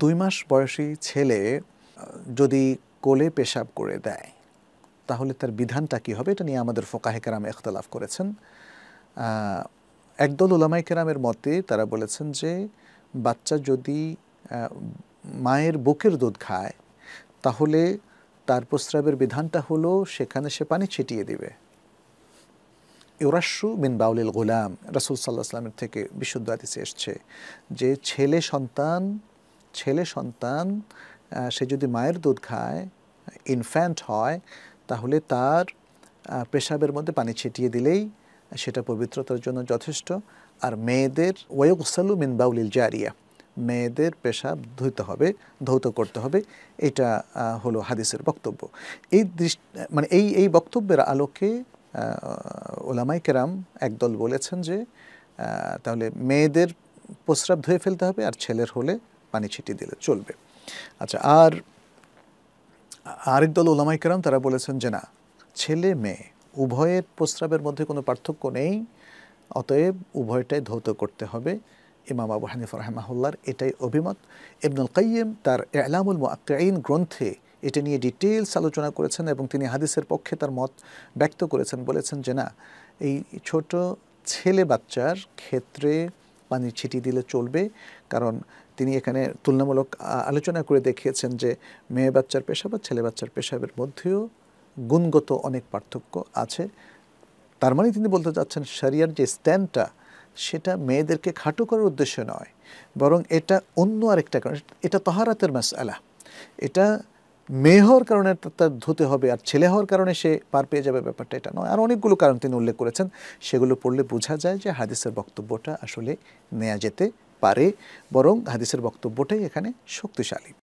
দুই মাস বয়সী ছেলে যদি কোলে পেশাব করে দেয় তাহলে তার বিধানটা কী হবে এটা নিয়ে আমাদের ফোকাহে কেরাম এখতলাফ করেছেন একদল ওলামাই কেরামের মতে তারা বলেছেন যে বাচ্চা যদি মায়ের বুকের দুধ খায় তাহলে তার প্রস্রাবের বিধানটা হলো সেখানে সে পানি ছিটিয়ে দিবে ইউরাশু বিন বাউলিল গোলাম রাসুল সাল্লাহ আসলামের থেকে বিশুদ্ধ আদিসে এসছে যে ছেলে সন্তান ছেলে সন্তান সে যদি মায়ের দুধ খায় ইনফ্যান্ট হয় তাহলে তার পেশাবের মধ্যে পানি ছিটিয়ে দিলেই সেটা পবিত্রতার জন্য যথেষ্ট আর মেয়েদের ওয়ুসালু মিন বাউলিল জারিয়া মেয়েদের পেশাব ধুইতে হবে ধৌত করতে হবে এটা হলো হাদিসের বক্তব্য এই দৃষ্টি মানে এই এই বক্তব্যের আলোকে ওলামাই কেরাম একদল বলেছেন যে তাহলে মেয়েদের প্রস্রাব ধুয়ে ফেলতে হবে আর ছেলের হলে পানি ছিটিয়ে দিলে চলবে আচ্ছা আর আরেক দল ওলামাই কেরাম তারা বলেছেন যে না ছেলে মেয়ে উভয়ের প্রস্রাবের মধ্যে কোনো পার্থক্য নেই অতএব উভয়টাই ধৌত করতে হবে ইমাম আবু হানিফ রহমাহুল্লার এটাই অভিমত ইবনুল কাইম তার এলামুল মুআইন গ্রন্থে এটা নিয়ে ডিটেলস আলোচনা করেছেন এবং তিনি হাদিসের পক্ষে তার মত ব্যক্ত করেছেন বলেছেন যে না এই ছোট ছেলে বাচ্চার ক্ষেত্রে পানি ছিটিয়ে দিলে চলবে কারণ তিনি এখানে তুলনামূলক আলোচনা করে দেখিয়েছেন যে মেয়ে বাচ্চার পেশা বা ছেলে বাচ্চার পেশাবের মধ্যেও গুণগত অনেক পার্থক্য আছে তার মানে তিনি বলতে চাচ্ছেন সারিয়ার যে স্ট্যান্ডটা সেটা মেয়েদেরকে খাটো করার উদ্দেশ্য নয় বরং এটা অন্য আরেকটা কারণ এটা তহারাতের মাস আলা এটা মেয়ে হওয়ার কারণে তার ধুতে হবে আর ছেলে হওয়ার কারণে সে পার পেয়ে যাবে ব্যাপারটা এটা নয় আর অনেকগুলো কারণ তিনি উল্লেখ করেছেন সেগুলো পড়লে বোঝা যায় যে হাদিসের বক্তব্যটা আসলে নেওয়া যেতে পারে বরং হাদিসের বক্তব্যটাই এখানে শক্তিশালী